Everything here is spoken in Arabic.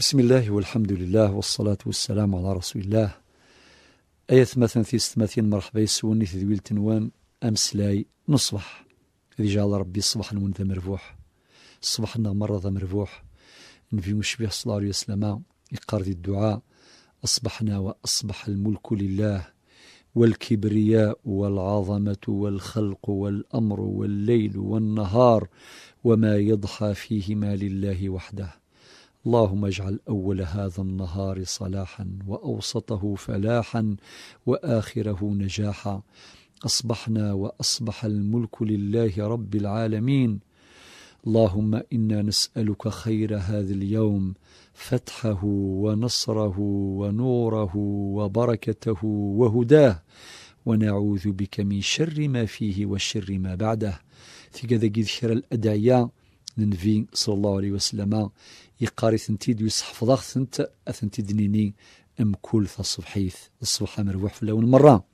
بسم الله والحمد لله والصلاة والسلام على رسول الله أية مثلا في ستماثين مرحبا يسوني ذويل تنوان لاي نصبح ذي جعل ربي الصبح نون ذا مرفوح صبحنا مرة ذا مرفوح نفي مشبه صلى الله عليه وسلم يقار الدعاء أصبحنا وأصبح الملك لله والكبرياء والعظمة والخلق والأمر والليل والنهار وما يضحى فيهما لله وحده اللهم اجعل أول هذا النهار صلاحا وأوسطه فلاحا وآخره نجاحا أصبحنا وأصبح الملك لله رب العالمين اللهم إنا نسألك خير هذا اليوم فتحه ونصره ونوره وبركته وهداه ونعوذ بك من شر ما فيه وشر ما بعده في كذا شر الأدعية النبي صلى الله عليه وسلم يقاري ثنتيد ويصحفظ ثنت أثنتيد نيني أم كل تصبحيث الصبحة مروح في الأول مرة